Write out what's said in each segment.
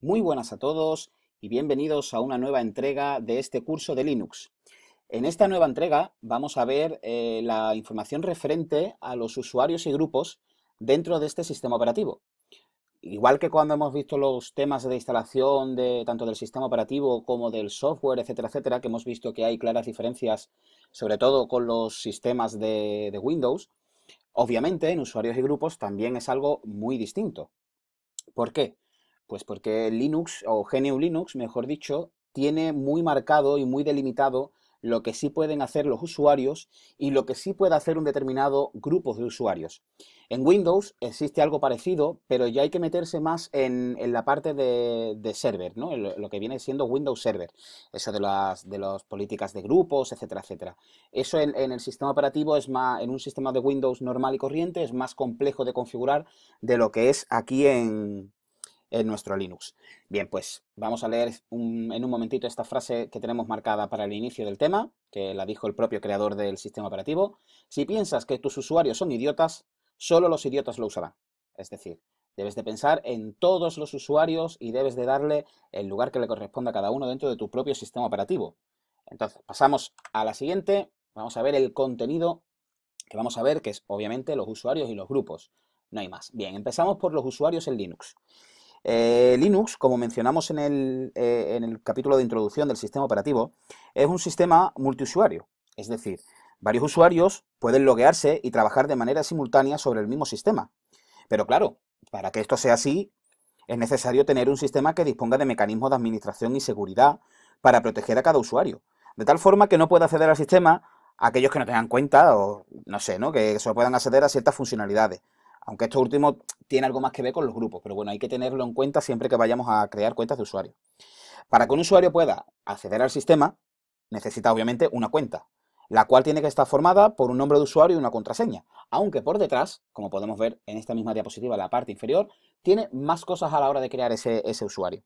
Muy buenas a todos y bienvenidos a una nueva entrega de este curso de Linux. En esta nueva entrega vamos a ver eh, la información referente a los usuarios y grupos dentro de este sistema operativo. Igual que cuando hemos visto los temas de instalación de tanto del sistema operativo como del software, etcétera, etcétera, que hemos visto que hay claras diferencias, sobre todo con los sistemas de, de Windows, obviamente en usuarios y grupos también es algo muy distinto. ¿Por qué? Pues porque Linux, o GNU Linux, mejor dicho, tiene muy marcado y muy delimitado lo que sí pueden hacer los usuarios y lo que sí puede hacer un determinado grupo de usuarios. En Windows existe algo parecido, pero ya hay que meterse más en, la parte de, server, ¿no? Lo, que viene siendo Windows Server, eso de las, de políticas de grupos, etcétera, etcétera. Eso en, en, el sistema operativo es más, en un sistema de Windows normal y corriente es más complejo de configurar de lo que es aquí en, en nuestro Linux. Bien, pues vamos a leer en un momentito esta frase que tenemos marcada para el inicio del tema, que la dijo el propio creador del sistema operativo. Si piensas que tus usuarios son idiotas, solo los idiotas lo usarán. Es decir, debes de pensar en todos los usuarios y debes de darle el lugar que le corresponda a cada uno dentro de tu propio sistema operativo. Entonces, pasamos a la siguiente. Vamos a ver el contenido que vamos a ver, que es obviamente los usuarios y los grupos. No hay más. Bien, empezamos por los usuarios en Linux. Eh, Linux, como mencionamos en el, eh, en el capítulo de introducción del sistema operativo, es un sistema multiusuario, es decir, varios usuarios pueden loguearse y trabajar de manera simultánea sobre el mismo sistema. Pero claro, para que esto sea así, es necesario tener un sistema que disponga de mecanismos de administración y seguridad para proteger a cada usuario, de tal forma que no pueda acceder al sistema aquellos que no tengan cuenta o no sé, ¿no? que solo puedan acceder a ciertas funcionalidades. Aunque esto último tiene algo más que ver con los grupos, pero bueno, hay que tenerlo en cuenta siempre que vayamos a crear cuentas de usuario. Para que un usuario pueda acceder al sistema, necesita obviamente una cuenta, la cual tiene que estar formada por un nombre de usuario y una contraseña, aunque por detrás, como podemos ver en esta misma diapositiva, la parte inferior, tiene más cosas a la hora de crear ese, usuario.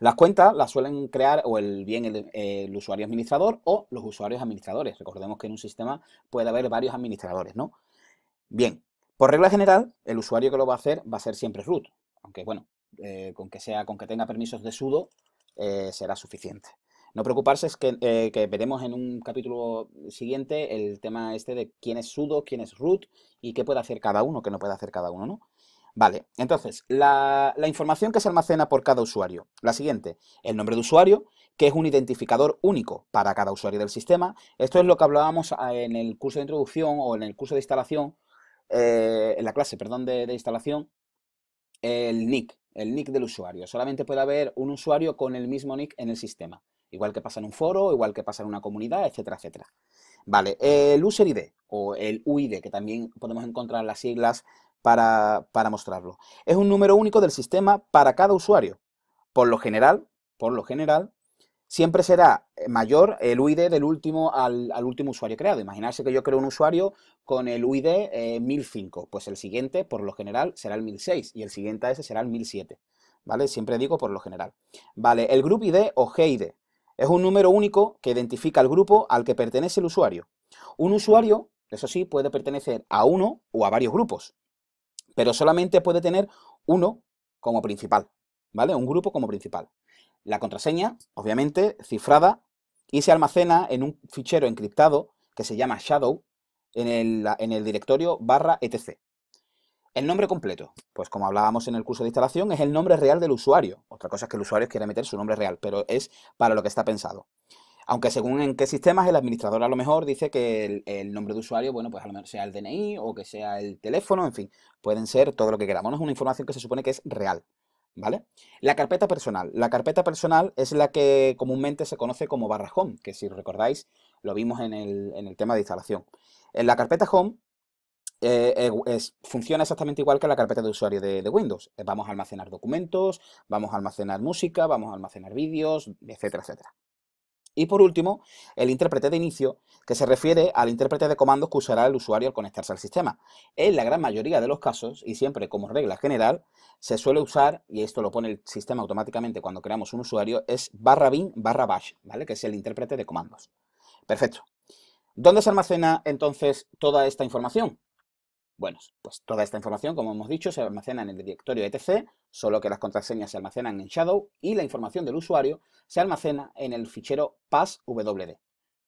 Las cuentas las suelen crear o el, bien el, el, usuario administrador o los usuarios administradores. Recordemos que en un sistema puede haber varios administradores, ¿no? Bien, por regla general, el usuario que lo va a hacer va a ser siempre root, aunque bueno, eh, con que sea, con que tenga permisos de sudo, eh, será suficiente. No preocuparse es eh, que, veremos en un capítulo siguiente el tema este de quién es sudo, quién es root y qué puede hacer cada uno, qué no puede hacer cada uno, ¿no? Vale, entonces, la información que se almacena por cada usuario. La siguiente, el nombre de usuario, que es un identificador único para cada usuario del sistema. Esto es lo que hablábamos ah, en el curso de introducción o en el curso de instalación eh, en la clase, perdón, de, de instalación, el nick, el nick del usuario. Solamente puede haber un usuario con el mismo nick en el sistema. Igual que pasa en un foro, igual que pasa en una comunidad, etcétera, etcétera. Vale, el user ID o el UID, que también podemos encontrar las siglas para, para mostrarlo. Es un número único del sistema para cada usuario. Por lo general, por lo general, siempre será eh, mayor el UID del último al, último usuario creado. Imaginarse que yo creo un usuario con el UID 1005, eh, pues el siguiente, por lo general, será el 1006 y el siguiente a ese será el 1007, ¿vale? Siempre digo por lo general. Vale, el grupo ID o GID es un número único que identifica al grupo al que pertenece el usuario. Un usuario, eso sí, puede pertenecer a uno o a varios grupos, pero solamente puede tener uno como principal, ¿vale? Un grupo como principal la contraseña, obviamente, cifrada, y se almacena en un fichero encriptado que se llama Shadow en el, directorio barra etc. El nombre completo, pues como hablábamos en el curso de instalación, es el nombre real del usuario. Otra cosa es que el usuario quiere meter su nombre real, pero es para lo que está pensado. Aunque según en qué sistemas, el administrador a lo mejor dice que el, nombre de usuario, bueno, pues a lo mejor sea el DNI o que sea el teléfono, en fin, pueden ser todo lo que queramos. es una información que se supone que es real. ¿Vale? La carpeta personal. La carpeta personal es la que comúnmente se conoce como barra home, que si recordáis lo vimos en el, tema de instalación. En la carpeta home eh, eh, funciona exactamente igual que la carpeta de usuario de, de, Windows. Vamos a almacenar documentos, vamos a almacenar música, vamos a almacenar vídeos, etcétera, etcétera. Y por último, el intérprete de inicio, que se refiere al intérprete de comandos que usará el usuario al conectarse al sistema. En la gran mayoría de los casos, y siempre como regla general, se suele usar, y esto lo pone el sistema automáticamente cuando creamos un usuario, es barra bin barra bash, ¿vale? Que es el intérprete de comandos. Perfecto. ¿Dónde se almacena entonces toda esta información? Bueno, pues toda esta información, como hemos dicho, se almacena en el directorio etc, solo que las contraseñas se almacenan en Shadow y la información del usuario se almacena en el fichero passwd,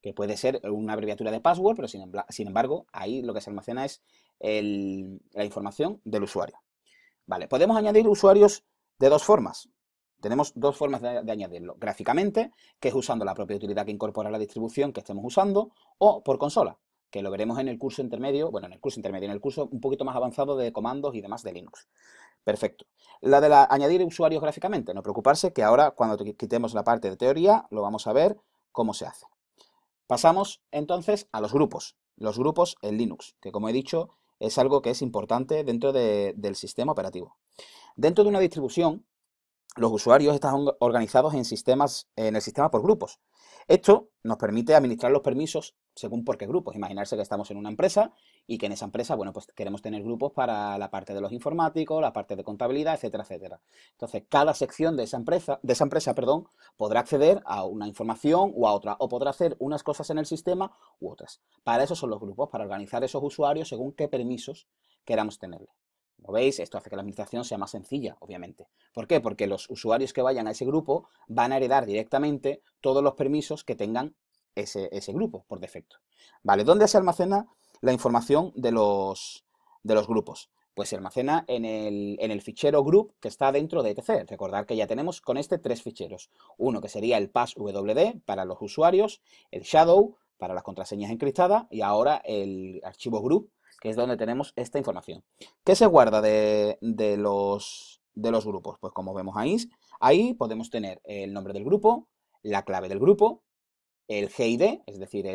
que puede ser una abreviatura de password, pero sin, embargo ahí lo que se almacena es la información del usuario. Vale, podemos añadir usuarios de dos formas. Tenemos dos formas de, añadirlo. Gráficamente, que es usando la propia utilidad que incorpora la distribución que estemos usando, o por consola, que lo veremos en el curso intermedio, bueno, en el curso intermedio, en el curso un poquito más avanzado de comandos y demás de Linux. Perfecto. La de la, añadir usuarios gráficamente, no preocuparse que ahora cuando quitemos la parte de teoría lo vamos a ver cómo se hace. Pasamos entonces a los grupos, los grupos en Linux, que como he dicho es algo que es importante dentro del sistema operativo. Dentro de una distribución, los usuarios están organizados en, sistemas, en el sistema por grupos. Esto nos permite administrar los permisos según por qué grupos. Imaginarse que estamos en una empresa y que en esa empresa, bueno, pues queremos tener grupos para la parte de los informáticos, la parte de contabilidad, etcétera, etcétera. Entonces, cada sección de esa empresa, de esa empresa, perdón, podrá acceder a una información o a otra, o podrá hacer unas cosas en el sistema u otras. Para eso son los grupos, para organizar esos usuarios según qué permisos queramos tenerle. Como veis, esto hace que la administración sea más sencilla, obviamente. ¿Por qué? Porque los usuarios que vayan a ese grupo van a heredar directamente todos los permisos que tengan ese, grupo por defecto. ¿Vale? ¿Dónde se almacena la información de los, de los grupos? Pues se almacena en el, en el, fichero group que está dentro de etc. recordar que ya tenemos con este tres ficheros. Uno que sería el passwd para los usuarios, el shadow para las contraseñas encriptadas y ahora el archivo group, que es donde tenemos esta información. ¿Qué se guarda de, de los, de los grupos? Pues como vemos ahí, ahí podemos tener el nombre del grupo, la clave del grupo, el GID, es decir,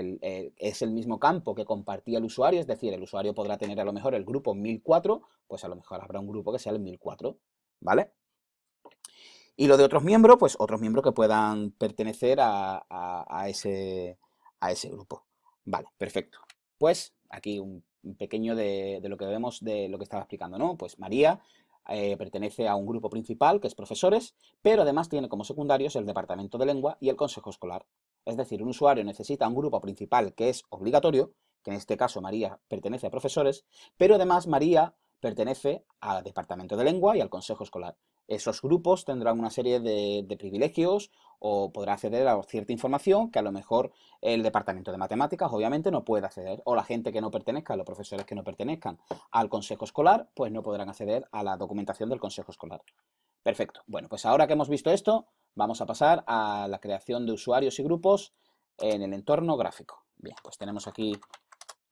es el mismo campo que compartía el usuario, es decir, el usuario podrá tener a lo mejor el grupo 1004, pues a lo mejor habrá un grupo que sea el 1004, ¿vale? Y lo de otros miembros, pues otros miembros que puedan pertenecer a, ese, a ese, grupo. Vale, perfecto. Pues aquí un, pequeño de, lo que vemos de lo que estaba explicando, ¿no? Pues María eh, pertenece a un grupo principal, que es profesores, pero además tiene como secundarios el departamento de lengua y el consejo escolar. Es decir, un usuario necesita un grupo principal que es obligatorio, que en este caso María pertenece a profesores, pero además María pertenece al Departamento de Lengua y al Consejo Escolar. Esos grupos tendrán una serie de, privilegios o podrá acceder a cierta información que a lo mejor el Departamento de Matemáticas obviamente no puede acceder, o la gente que no pertenezca, los profesores que no pertenezcan al Consejo Escolar, pues no podrán acceder a la documentación del Consejo Escolar. Perfecto. Bueno, pues ahora que hemos visto esto, Vamos a pasar a la creación de usuarios y grupos en el entorno gráfico. Bien, pues tenemos aquí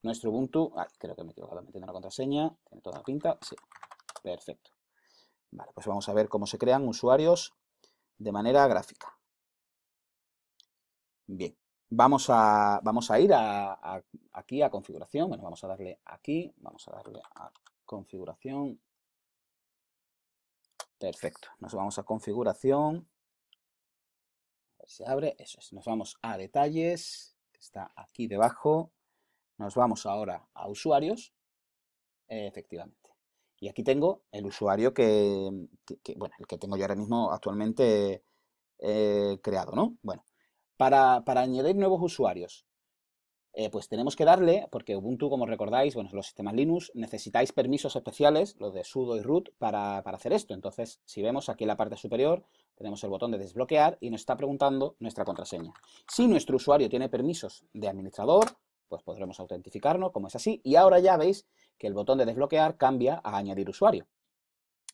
nuestro Ubuntu. creo que me he equivocado metiendo la contraseña. Tiene toda la pinta. Sí, perfecto. Vale, pues vamos a ver cómo se crean usuarios de manera gráfica. Bien, vamos a, vamos a ir aquí a configuración. Bueno, vamos a darle aquí, vamos a darle a configuración. Perfecto, nos vamos a configuración. Se abre, eso es, nos vamos a detalles, está aquí debajo, nos vamos ahora a usuarios, efectivamente. Y aquí tengo el usuario que, bueno, el que tengo yo ahora mismo actualmente eh, creado, ¿no? Bueno, para, añadir nuevos usuarios, eh, pues tenemos que darle, porque Ubuntu, como recordáis, bueno, los sistemas Linux, necesitáis permisos especiales, los de sudo y root, para, para hacer esto. Entonces, si vemos aquí en la parte superior, tenemos el botón de desbloquear y nos está preguntando nuestra contraseña. Si nuestro usuario tiene permisos de administrador, pues podremos autentificarnos, como es así. Y ahora ya veis que el botón de desbloquear cambia a añadir usuario.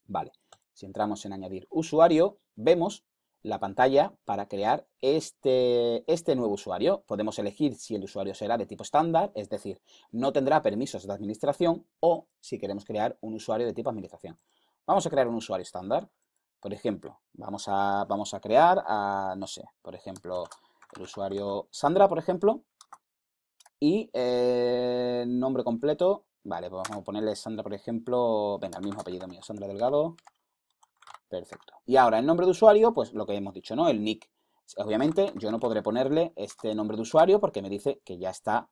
Vale, si entramos en añadir usuario, vemos la pantalla para crear este, este nuevo usuario. Podemos elegir si el usuario será de tipo estándar, es decir, no tendrá permisos de administración, o si queremos crear un usuario de tipo administración. Vamos a crear un usuario estándar. Por ejemplo, vamos a, vamos a crear a, no sé, por ejemplo, el usuario Sandra, por ejemplo, y el eh, nombre completo, vale, pues vamos a ponerle Sandra, por ejemplo, venga, el mismo apellido mío, Sandra Delgado, perfecto. Y ahora, el nombre de usuario, pues lo que hemos dicho, ¿no? El nick. Obviamente, yo no podré ponerle este nombre de usuario porque me dice que ya está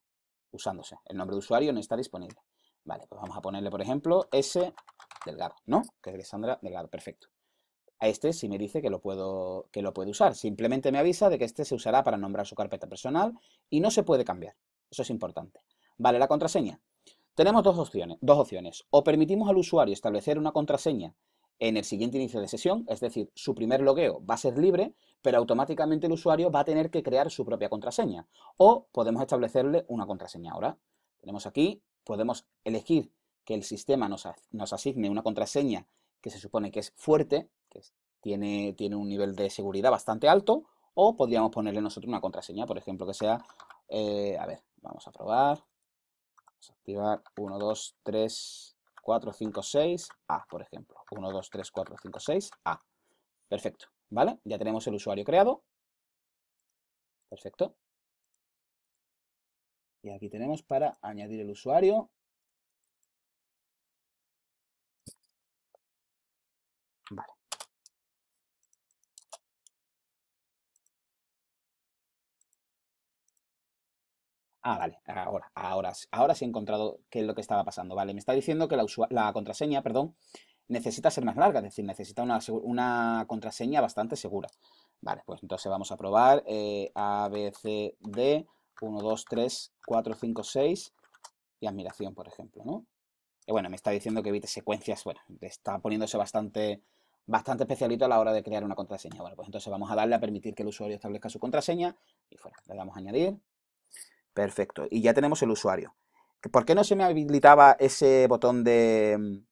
usándose. El nombre de usuario no está disponible. Vale, pues vamos a ponerle, por ejemplo, S Delgado, ¿no? Que es Sandra Delgado, perfecto a este si me dice que lo, puedo, que lo usar. Simplemente me avisa de que este se usará para nombrar su carpeta personal y no se puede cambiar. Eso es importante. Vale, la contraseña. Tenemos dos opciones, dos opciones. O permitimos al usuario establecer una contraseña en el siguiente inicio de sesión, es decir, su primer logueo va a ser libre, pero automáticamente el usuario va a tener que crear su propia contraseña. O podemos establecerle una contraseña ahora. Tenemos aquí, podemos elegir que el sistema nos, asigne una contraseña que se supone que es fuerte, tiene, tiene un nivel de seguridad bastante alto o podríamos ponerle nosotros una contraseña, por ejemplo, que sea, eh, a ver, vamos a probar, vamos a activar 1, 2, 3, 4, 5, 6, A, por ejemplo. 1, 2, 3, 4, 5, 6, A. Perfecto, ¿vale? Ya tenemos el usuario creado. Perfecto. Y aquí tenemos para añadir el usuario, Ah, vale, ahora, ahora, ahora sí he encontrado qué es lo que estaba pasando. Vale, me está diciendo que la, contraseña, perdón, necesita ser más larga, es decir, necesita una, una contraseña bastante segura. Vale, pues entonces vamos a probar abcd eh, A, 1, 2, 3, 4, 5, 6 y admiración, por ejemplo, ¿no? Y bueno, me está diciendo que evite secuencias, bueno, está poniéndose bastante, bastante especialito a la hora de crear una contraseña. Bueno, pues entonces vamos a darle a permitir que el usuario establezca su contraseña y fuera, le damos a añadir. Perfecto. Y ya tenemos el usuario. ¿Por qué no se me habilitaba ese botón de, mm,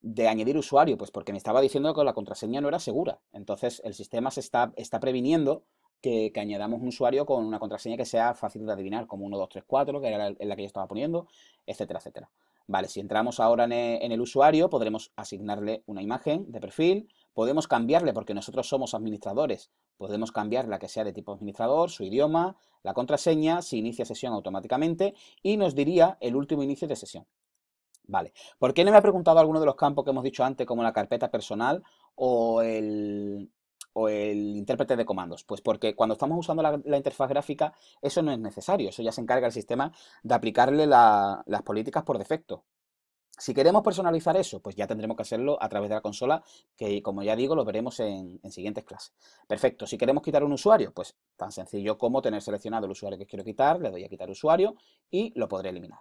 de añadir usuario? Pues porque me estaba diciendo que la contraseña no era segura. Entonces el sistema se está, está previniendo que, añadamos un usuario con una contraseña que sea fácil de adivinar, como 4, que era la, la que yo estaba poniendo, etcétera, etcétera. Vale, si entramos ahora en el usuario, podremos asignarle una imagen de perfil, Podemos cambiarle, porque nosotros somos administradores, podemos cambiar la que sea de tipo administrador, su idioma, la contraseña, si inicia sesión automáticamente y nos diría el último inicio de sesión. Vale, ¿por qué no me ha preguntado alguno de los campos que hemos dicho antes, como la carpeta personal o el, o el intérprete de comandos? Pues porque cuando estamos usando la, interfaz gráfica, eso no es necesario, eso ya se encarga el sistema de aplicarle las políticas por defecto. Si queremos personalizar eso, pues ya tendremos que hacerlo a través de la consola, que como ya digo, lo veremos en, siguientes clases. Perfecto, si queremos quitar un usuario, pues tan sencillo como tener seleccionado el usuario que quiero quitar, le doy a quitar usuario y lo podré eliminar.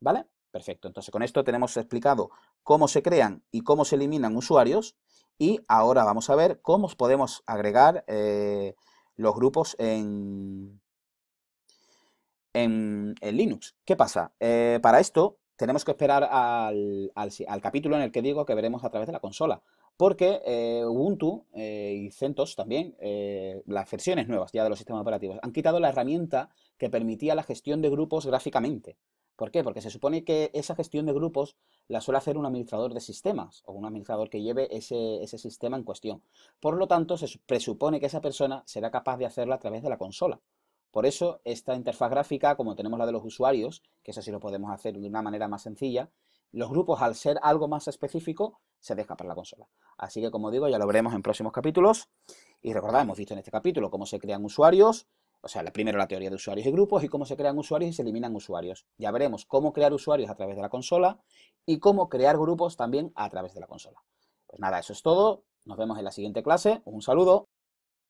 ¿Vale? Perfecto, entonces con esto tenemos explicado cómo se crean y cómo se eliminan usuarios y ahora vamos a ver cómo podemos agregar eh, los grupos en, en, Linux. ¿Qué pasa? Eh, para esto tenemos que esperar al, al, capítulo en el que digo que veremos a través de la consola. Porque eh, Ubuntu eh, y CentOS también, eh, las versiones nuevas ya de los sistemas operativos, han quitado la herramienta que permitía la gestión de grupos gráficamente. ¿Por qué? Porque se supone que esa gestión de grupos la suele hacer un administrador de sistemas o un administrador que lleve ese, ese sistema en cuestión. Por lo tanto, se presupone que esa persona será capaz de hacerla a través de la consola. Por eso, esta interfaz gráfica, como tenemos la de los usuarios, que eso sí lo podemos hacer de una manera más sencilla, los grupos, al ser algo más específico, se deja para la consola. Así que, como digo, ya lo veremos en próximos capítulos. Y recordad, hemos visto en este capítulo cómo se crean usuarios, o sea, primero la teoría de usuarios y grupos y cómo se crean usuarios y se eliminan usuarios. Ya veremos cómo crear usuarios a través de la consola y cómo crear grupos también a través de la consola. Pues nada, eso es todo. Nos vemos en la siguiente clase. Un saludo.